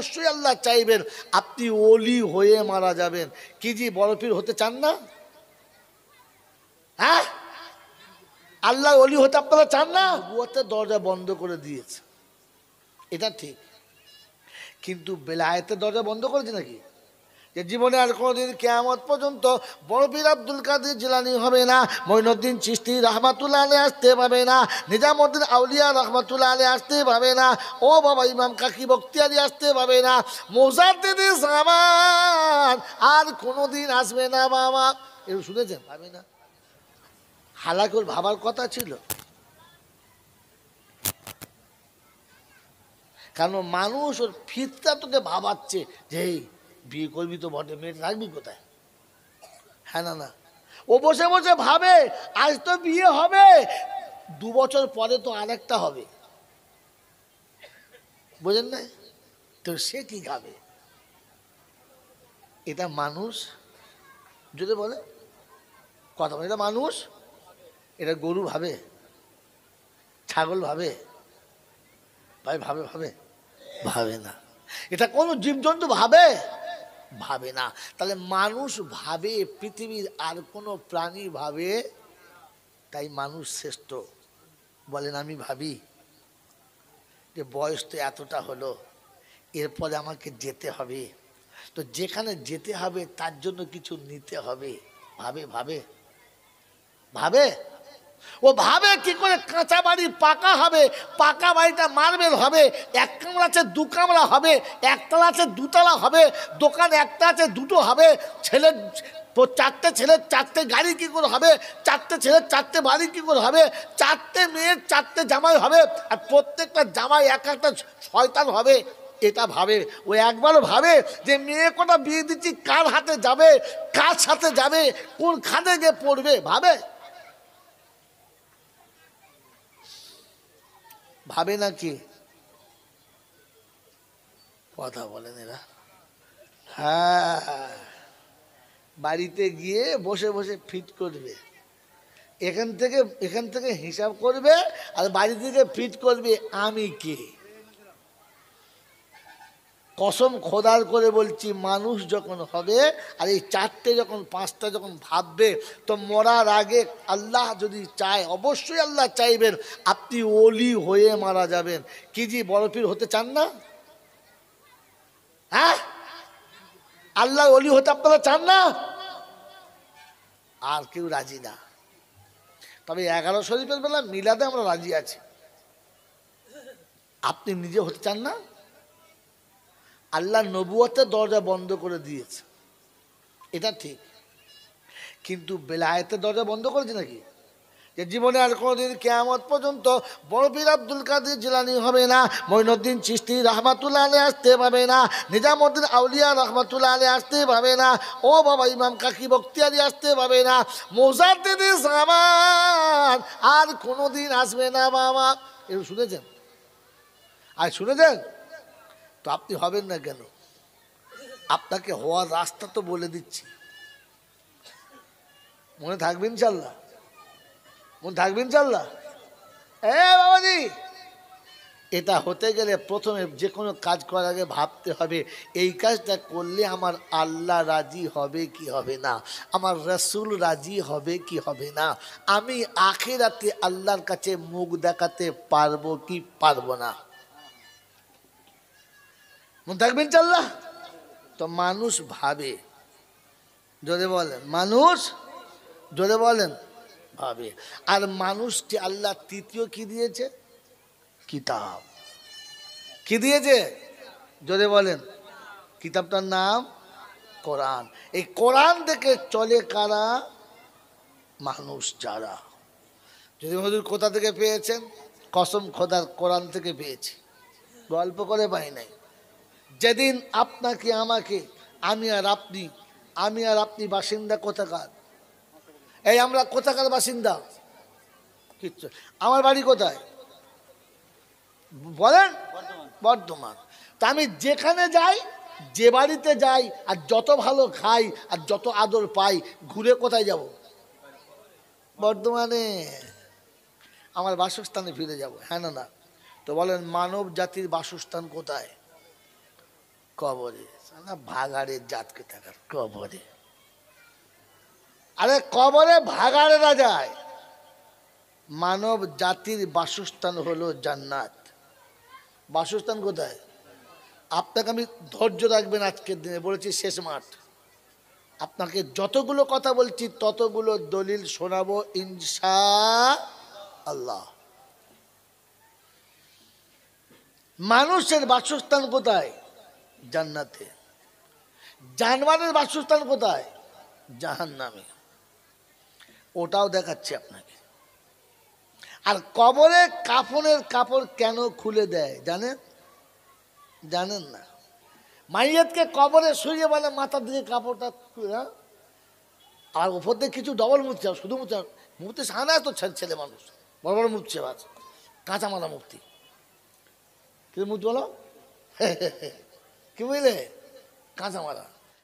অবশ্যই আল্লাহ চাইবেন আপনি ওলি হয়ে মারা যাবেন কি জি বরফির হতে চান না হ্যাঁ আল্লাহ অলি হতে আপনারা চান না গুয়াতে দরজা বন্ধ করে দিয়েছে এটা ঠিক কিন্তু বেলায়েতের দরজা বন্ধ করেছে নাকি যে জীবনে আর কোনোদিন কেয়ামত পর্যন্ত বড়বীর আব্দুল কাদের জিলানি হবে না মৈনুদ্দিন চিস্তি রহমাতুল্লাহ আলে আসতে পাবে না নিজামুদ্দিন আউলিয়া রহমাতুল আলে আসতে পাবে না ও বাবা ইমাম কাকি বক্তিয়ারি আসতে পাবে না মোজাদ্দিদি সামান আর কোনোদিন আসবে না বাবা এর শুনেছেন পাবে না ওর ভাবার কথা ছিল কারণ মানুষ ওর ফিরটা তোকে ভাবাচ্ছে যে বিয়ে করবি তো বটে মেয়ে থাকবি কোথায় হ্যাঁ না না ও বসে বসে ভাবে আজ তো বিয়ে হবে দু বছর পরে তো আরেকটা হবে বোঝেন না তো সে কি খাবে এটা মানুষ যদি বলে কথা বলে এটা মানুষ এটা গরু ভাবে ছাগল ভাবে ভাই ভাবে ভাবে ভাবে না এটা কোনো জীবজন্তু ভাবে ভাবে না তাহলে মানুষ ভাবে পৃথিবীর আর কোনো প্রাণী ভাবে তাই মানুষ শ্রেষ্ঠ বলেন আমি ভাবি যে বয়স তো এতটা হলো এরপরে আমাকে যেতে হবে তো যেখানে যেতে হবে তার জন্য কিছু নিতে হবে ভাবে ভাবে ভাবে ও ভাবে কি করে কাঁচা বাড়ি পাকা হবে পাকা বাড়িটা মার্বেল হবে এক কামরা আছে দু কামরা হবে একতলা আছে দুতলা হবে দোকান একটা আছে দুটো হবে ছেলে চারটে ছেলের চারটে গাড়ি কী করে হবে চারটে ছেলের চারটে বাড়ি কী করে হবে চারটে মেয়ের চারটে জামাই হবে আর প্রত্যেকটা জামাই এক একটা শয়তান হবে এটা ভাবে ও একবারও ভাবে যে মেয়ে কটা বিয়ে দিচ্ছি কার হাতে যাবে কার সাথে যাবে কোন খাদে গিয়ে পড়বে ভাবে ভাবে না কি কথা বলেন এরা হ্যাঁ বাড়িতে গিয়ে বসে বসে ফিট করবে এখান থেকে এখান থেকে হিসাব করবে আর বাড়ি থেকে ফিট করবে আমি কে কসম খোদার করে বলছি মানুষ যখন হবে আর এই চারটে যখন পাঁচটা যখন ভাববে তো মরার আগে আল্লাহ যদি চায় অবশ্যই আল্লাহ চাইবেন আপনি ওলি হয়ে মারা যাবেন কি জি বরফির হতে চান না হ্যাঁ আল্লাহ অলি হতে আপনারা চান না আর কেউ রাজি না তবে এগারো শরীফের বেলা মিলাদে আমরা রাজি আছি আপনি নিজে হতে চান না আল্লাহ নবুয়তের দরজা বন্ধ করে দিয়েছে এটা ঠিক কিন্তু বেলায়েতের দরজা বন্ধ করেছে নাকি যে জীবনে আর কোনোদিন কেয়ামত পর্যন্ত বড়বীর আব্দুল কাদের জেলানি হবে না মৈনুদ্দিন চিস্তি রহমাতুল্লাহ আলে আসতে পাবে না নিজামুদ্দিন আউলিয়া রহমাতুল্লাহ আলে আসতে পাবে না ও বাবা ইমাম কাকি বক্তিয়ারি আসতে পাবে না মোজাদ্দিন সামান আর কোনোদিন আসবে না বাবা এগুলো শুনেছেন আর শুনেছেন তো আপনি হবেন না কেন আপনাকে হওয়ার রাস্তা তো বলে দিচ্ছি মনে থাকবেন চাল্লা মনে থাকবেন চাল্লা এ বাবাজি এটা হতে গেলে প্রথমে যে কোনো কাজ করার আগে ভাবতে হবে এই কাজটা করলে আমার আল্লাহ রাজি হবে কি হবে না আমার রসুল রাজি হবে কি হবে না আমি আখেরাতে আল্লাহর কাছে মুখ দেখাতে পারবো কি পারবো না মন থাকবেন চাল্লা তো মানুষ ভাবে যদি বলেন মানুষ যদি বলেন ভাবে আর মানুষটি আল্লাহ তৃতীয় কি দিয়েছে কিতাব কি দিয়েছে যদি বলেন কিতাবটার নাম কোরআন এই কোরআন থেকে চলে কারা মানুষ যারা যদি হজুর কোথা থেকে পেয়েছেন কসম খোদার কোরআন থেকে পেয়েছি গল্প করে পাই নাই যেদিন আপনাকে আমাকে আমি আর আপনি আমি আর আপনি বাসিন্দা কোথাকার এই আমরা কোথাকার বাসিন্দা কিচ্ছু আমার বাড়ি কোথায় বলেন বর্ধমান তা আমি যেখানে যাই যে বাড়িতে যাই আর যত ভালো খাই আর যত আদর পাই ঘুরে কোথায় যাব বর্ধমানে আমার বাসস্থানে ফিরে যাব হ্যাঁ না তো বলেন মানব জাতির বাসস্থান কোথায় কবরে ভাগাড়ের জাতকে থাকার কবরে আরে কবরে ভাগাড়েরা যায় মানব জাতির বাসস্থান হলো জান্নাত বাসস্থান কোথায় আপনাকে আমি ধৈর্য রাখবেন আজকের দিনে বলেছি শেষ মাঠ আপনাকে যতগুলো কথা বলছি ততগুলো দলিল শোনাবো ইনশা আল্লাহ মানুষের বাসস্থান কোথায় জান্নাতে জানোয়ারের বাসস্থান কোথায় জাহান নামে ওটাও দেখাচ্ছে আপনাকে আর কবরে কাফনের কাপড় কেন খুলে দেয় জানেন জানেন না মাইয়াতকে কবরে শুয়ে বলে মাথার দিকে কাপড়টা আর ওপর দিয়ে কিছু ডবল মুচ্ছে শুধু মুচ্ছে মুক্তি সানা তো ছেলে মানুষ বড় বড় মুচ্ছে আছে কাঁচা মাথা মুক্তি কিন্তু মুক্তি বলো 就为了赶上我了。